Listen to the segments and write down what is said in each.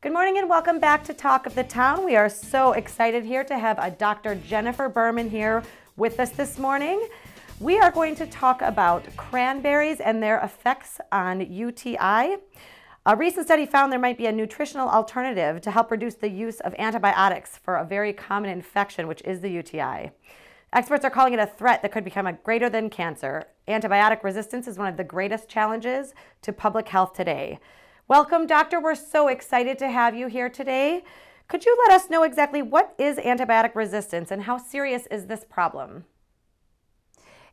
Good morning and welcome back to Talk of the Town. We are so excited here to have a Dr. Jennifer Berman here with us this morning. We are going to talk about cranberries and their effects on UTI. A recent study found there might be a nutritional alternative to help reduce the use of antibiotics for a very common infection, which is the UTI. Experts are calling it a threat that could become a greater than cancer. Antibiotic resistance is one of the greatest challenges to public health today. Welcome, doctor. We're so excited to have you here today. Could you let us know exactly what is antibiotic resistance and how serious is this problem?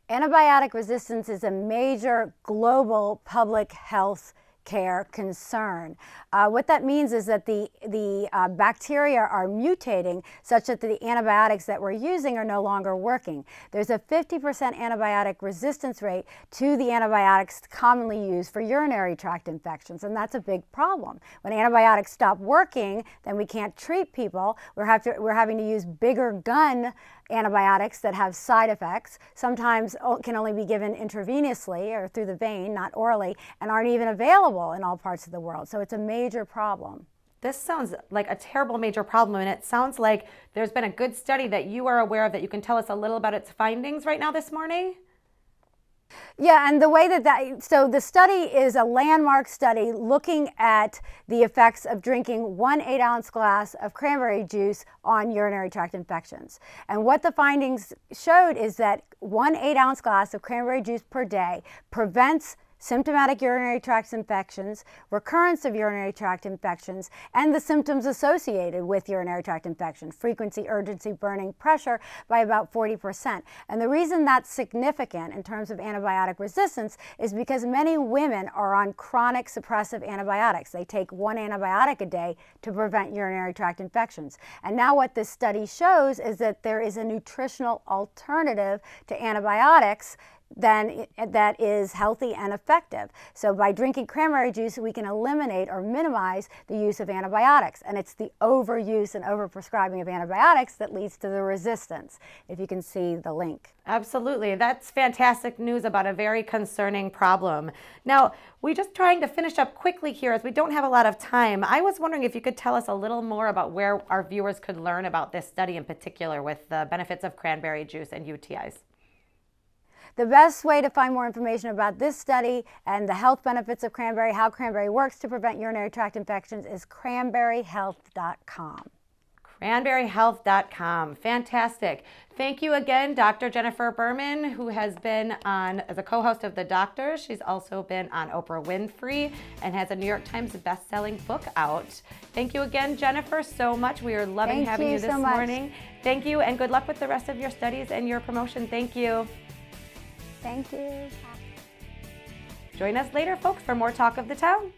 Antibiotic resistance is a major global public health care concern. Uh, what that means is that the, the uh, bacteria are mutating such that the antibiotics that we're using are no longer working. There's a 50% antibiotic resistance rate to the antibiotics commonly used for urinary tract infections, and that's a big problem. When antibiotics stop working, then we can't treat people. We're, have to, we're having to use bigger gun antibiotics that have side effects, sometimes can only be given intravenously or through the vein, not orally, and aren't even available in all parts of the world. So it's a major problem. This sounds like a terrible major problem, and it sounds like there's been a good study that you are aware of that you can tell us a little about its findings right now this morning. Yeah, and the way that that so the study is a landmark study looking at the effects of drinking one eight ounce glass of cranberry juice on urinary tract infections. And what the findings showed is that one eight ounce glass of cranberry juice per day prevents symptomatic urinary tract infections, recurrence of urinary tract infections, and the symptoms associated with urinary tract infection, frequency, urgency, burning, pressure by about 40%. And the reason that's significant in terms of antibiotic resistance is because many women are on chronic suppressive antibiotics. They take one antibiotic a day to prevent urinary tract infections. And now what this study shows is that there is a nutritional alternative to antibiotics then that is healthy and effective. So by drinking cranberry juice, we can eliminate or minimize the use of antibiotics. And it's the overuse and overprescribing of antibiotics that leads to the resistance, if you can see the link. Absolutely. That's fantastic news about a very concerning problem. Now, we're just trying to finish up quickly here as we don't have a lot of time. I was wondering if you could tell us a little more about where our viewers could learn about this study in particular with the benefits of cranberry juice and UTIs. The best way to find more information about this study and the health benefits of cranberry, how cranberry works to prevent urinary tract infections, is cranberryhealth.com cranberryhealth.com. Fantastic. Thank you again, Dr. Jennifer Berman, who has been on as a co host of The Doctor. She's also been on Oprah Winfrey and has a New York Times best-selling book out. Thank you again, Jennifer, so much. We are loving Thank having you, you this so morning. Thank you, and good luck with the rest of your studies and your promotion. Thank you. Thank you. Join us later, folks, for more Talk of the Town.